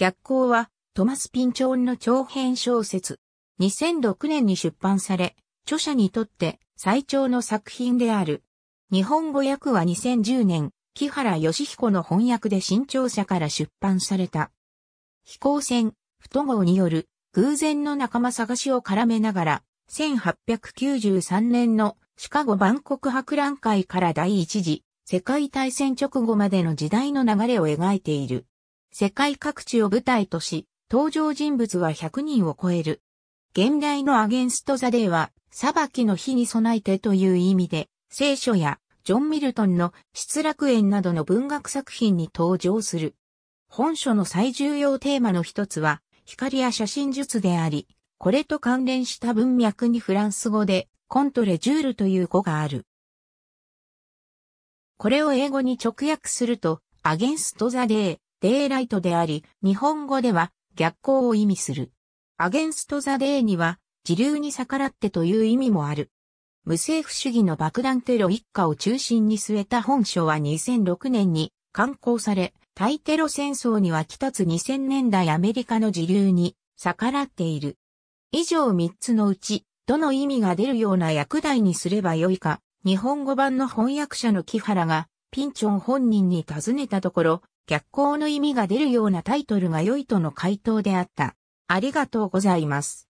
逆光は、トマス・ピンチョンの長編小説。2006年に出版され、著者にとって最長の作品である。日本語訳は2010年、木原義彦の翻訳で新潮社から出版された。飛行船、都号による偶然の仲間探しを絡めながら、1893年のシカゴ万国博覧会から第一次世界大戦直後までの時代の流れを描いている。世界各地を舞台とし、登場人物は100人を超える。現代のアゲンスト・ザ・デイは、裁きの日に備えてという意味で、聖書やジョン・ミルトンの失楽園などの文学作品に登場する。本書の最重要テーマの一つは、光や写真術であり、これと関連した文脈にフランス語で、コントレジュールという語がある。これを英語に直訳すると、アゲンスト・ザ・デーデイライトであり、日本語では逆光を意味する。アゲンストザデイには、自流に逆らってという意味もある。無政府主義の爆弾テロ一家を中心に据えた本書は2006年に刊行され、対テロ戦争には来たつ2000年代アメリカの自流に逆らっている。以上3つのうち、どの意味が出るような訳題にすればよいか、日本語版の翻訳者の木原がピンチョン本人に尋ねたところ、逆光の意味が出るようなタイトルが良いとの回答であった。ありがとうございます。